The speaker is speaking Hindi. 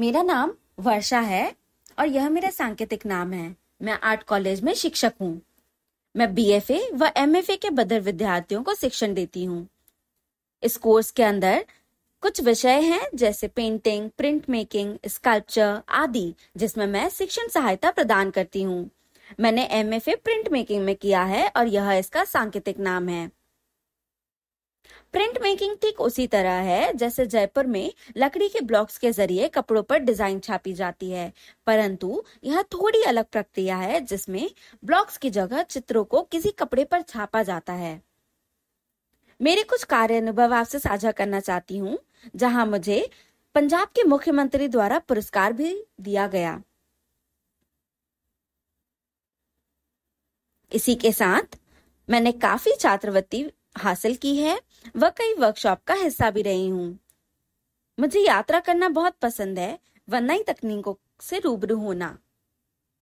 मेरा नाम वर्षा है और यह मेरा सांकेतिक नाम है मैं आर्ट कॉलेज में शिक्षक हूँ मैं बीएफए व एमएफए के बदर विद्यार्थियों को शिक्षण देती हूँ इस कोर्स के अंदर कुछ विषय हैं जैसे पेंटिंग प्रिंट मेकिंग स्कल्पचर आदि जिसमें मैं शिक्षण सहायता प्रदान करती हूँ मैंने एमएफए प्रिंट मेकिंग में किया है और यह इसका सांकेतिक नाम है प्रिंट मेकिंग ठीक उसी तरह है जैसे जयपुर में लकड़ी के ब्लॉक्स के जरिए कपड़ों पर डिजाइन छापी जाती है परंतु यह थोड़ी अलग प्रक्रिया है जिसमें ब्लॉक्स की जगह चित्रों को किसी कपड़े पर छापा जाता है मेरे कुछ कार्य अनुभव आपसे साझा करना चाहती हूँ जहाँ मुझे पंजाब के मुख्यमंत्री द्वारा पुरस्कार भी दिया गया इसी के साथ मैंने काफी छात्रवृत्ति हासिल की है व कई वर्कशॉप का हिस्सा भी रही हूँ मुझे यात्रा करना बहुत पसंद है व नई तकनीकों से रूबरू होना